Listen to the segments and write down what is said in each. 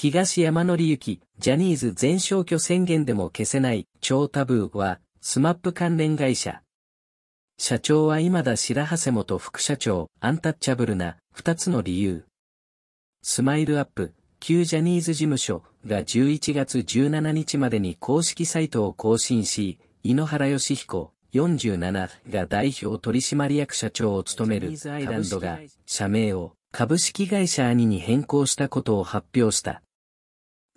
東山紀之、ジャニーズ全消去宣言でも消せない、超タブーは、スマップ関連会社。社長は今田白長谷元副社長、アンタッチャブルな、二つの理由。スマイルアップ、旧ジャニーズ事務所が11月17日までに公式サイトを更新し、井ノ原義彦、47が代表取締役社長を務めるアイランドが社名を株式会社アニに変更したことを発表した。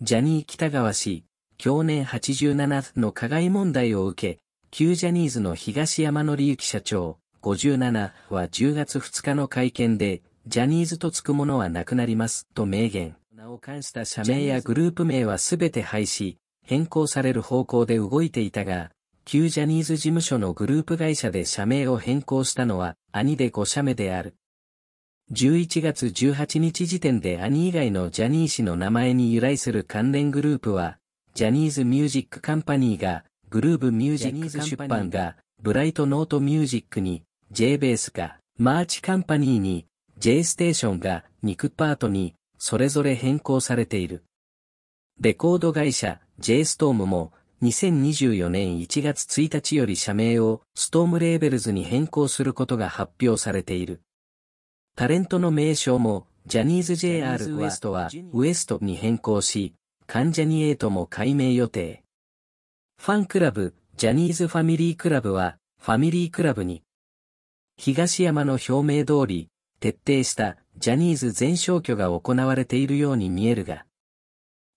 ジャニー北川氏、去年87の加害問題を受け、旧ジャニーズの東山則之社長、57は10月2日の会見で、ジャニーズとつくものはなくなります、と明言。名を冠した社名やグループ名はすべて廃止、変更される方向で動いていたが、旧ジャニーズ事務所のグループ会社で社名を変更したのは、兄で5社目である。11月18日時点で兄以外のジャニー氏の名前に由来する関連グループは、ジャニーズミュージックカンパニーが、グルーブミュージック出版が、ブライトノートミュージックに、J ベースが、マーチカンパニーに、J ステーションが、ニクパートに、それぞれ変更されている。レコード会社、J ストームも、2024年1月1日より社名を、ストームレーベルズに変更することが発表されている。タレントの名称も、ジャニーズ JR ウエストは、ウエストに変更し、関ジャニエイトも改名予定。ファンクラブ、ジャニーズファミリークラブは、ファミリークラブに。東山の表明通り、徹底したジャニーズ全消去が行われているように見えるが、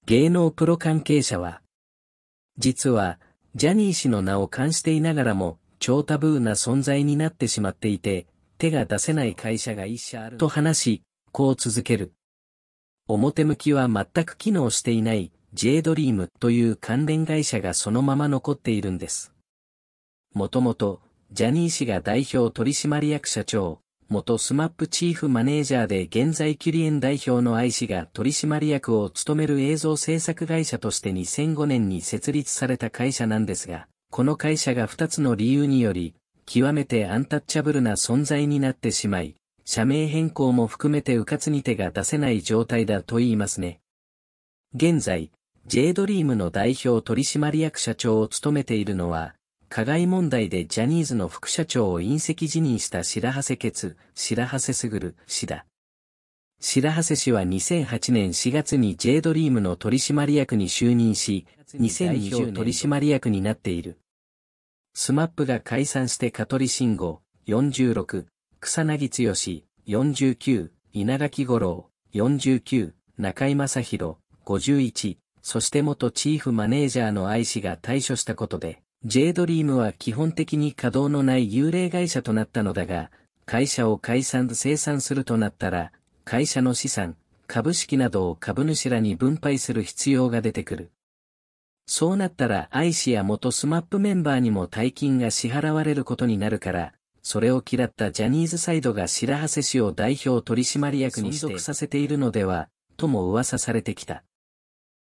芸能プロ関係者は、実は、ジャニー氏の名を冠していながらも、超タブーな存在になってしまっていて、手が出せない会社が一社あると話し、こう続ける。表向きは全く機能していない J ドリームという関連会社がそのまま残っているんです。もともと、ジャニー氏が代表取締役社長、元スマップチーフマネージャーで現在キュリエン代表の愛氏が取締役を務める映像制作会社として2005年に設立された会社なんですが、この会社が2つの理由により、極めてアンタッチャブルな存在になってしまい、社名変更も含めてうかつに手が出せない状態だと言いますね。現在、J ドリームの代表取締役社長を務めているのは、加害問題でジャニーズの副社長を隕石辞任した白長瀬ツ、白長瀬すぐる、氏だ。白長瀬氏は2008年4月に J ドリームの取締役に就任し、2020取締役になっている。スマップが解散して香取慎吾、46、草薙剛、49、稲垣五郎、49、中井正宏、51、そして元チーフマネージャーの愛氏が退所したことで、J ドリームは基本的に稼働のない幽霊会社となったのだが、会社を解散生産するとなったら、会社の資産、株式などを株主らに分配する必要が出てくる。そうなったらアイシア元スマップメンバーにも大金が支払われることになるから、それを嫌ったジャニーズサイドが白長瀬氏を代表取締役に存続させているのでは、とも噂されてきた。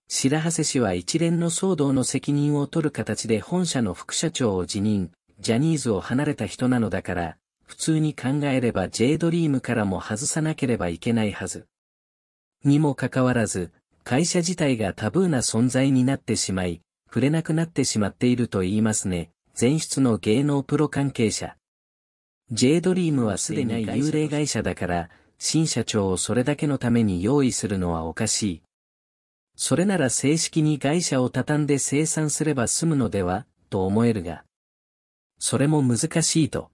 白長瀬氏は一連の騒動の責任を取る形で本社の副社長を辞任、ジャニーズを離れた人なのだから、普通に考えれば J ドリームからも外さなければいけないはず。にもかかわらず、会社自体がタブーな存在になってしまい、触れなくなってしまっていると言いますね、前出の芸能プロ関係者。J ドリームはすでに幽霊会社だから、新社長をそれだけのために用意するのはおかしい。それなら正式に会社を畳んで生産すれば済むのでは、と思えるが。それも難しいと。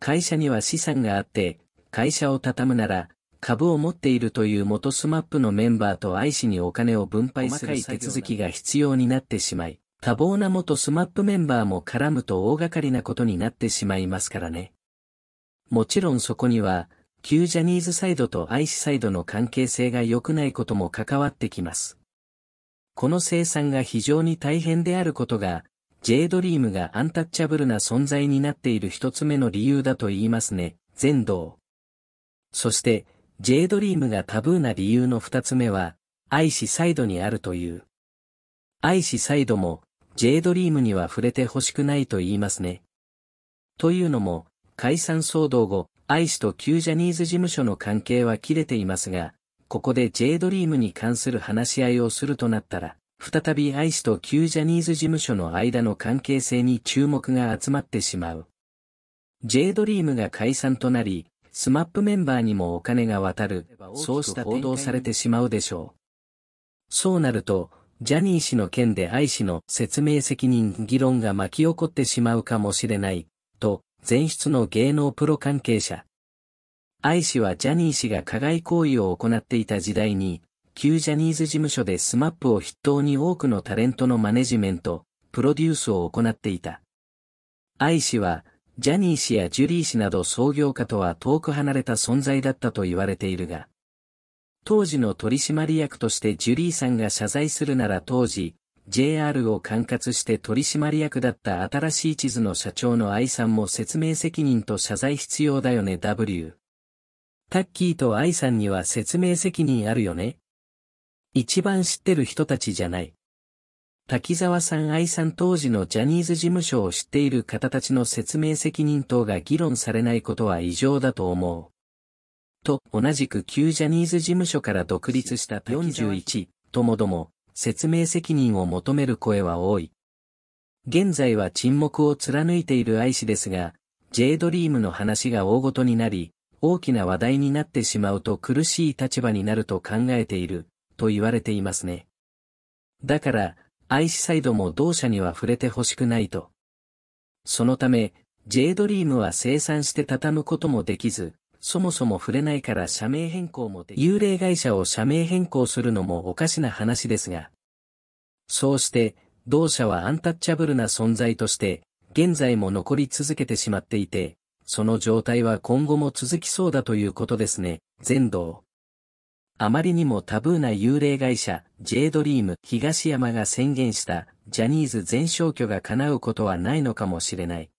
会社には資産があって、会社を畳むなら、株を持っているという元スマップのメンバーとイシにお金を分配する手続きが必要になってしまい、多忙な元スマップメンバーも絡むと大掛かりなことになってしまいますからね。もちろんそこには、旧ジャニーズサイドとイシサイドの関係性が良くないことも関わってきます。この生産が非常に大変であることが、J ドリームがアンタッチャブルな存在になっている一つ目の理由だと言いますね、全道。そして、J ドリームがタブーな理由の二つ目は、愛しサイドにあるという。愛しサイドも、J ドリームには触れて欲しくないと言いますね。というのも、解散騒動後、愛しと旧ジャニーズ事務所の関係は切れていますが、ここで J ドリームに関する話し合いをするとなったら、再び愛しと旧ジャニーズ事務所の間の関係性に注目が集まってしまう。J ドリームが解散となり、スマップメンバーにもお金が渡る、そうした報道されてしまうでしょう。そうなると、ジャニー氏の件で愛氏の説明責任議論が巻き起こってしまうかもしれない、と、前出の芸能プロ関係者。愛氏はジャニー氏が加害行為を行っていた時代に、旧ジャニーズ事務所でスマップを筆頭に多くのタレントのマネジメント、プロデュースを行っていた。愛氏は、ジャニー氏やジュリー氏など創業家とは遠く離れた存在だったと言われているが、当時の取締役としてジュリーさんが謝罪するなら当時、JR を管轄して取締役だった新しい地図の社長の愛さんも説明責任と謝罪必要だよね W。タッキーと愛さんには説明責任あるよね。一番知ってる人たちじゃない。滝沢さん愛さん当時のジャニーズ事務所を知っている方たちの説明責任等が議論されないことは異常だと思う。と、同じく旧ジャニーズ事務所から独立した41ともども、説明責任を求める声は多い。現在は沈黙を貫いている愛氏ですが、J ドリームの話が大ごとになり、大きな話題になってしまうと苦しい立場になると考えている、と言われていますね。だから、愛しサイドも同社には触れてほしくないと。そのため、J ドリームは生産して畳むこともできず、そもそも触れないから社名変更もで幽霊会社を社名変更するのもおかしな話ですが。そうして、同社はアンタッチャブルな存在として、現在も残り続けてしまっていて、その状態は今後も続きそうだということですね、全道。あまりにもタブーな幽霊会社、J ドリーム東山が宣言した、ジャニーズ全消去が叶うことはないのかもしれない。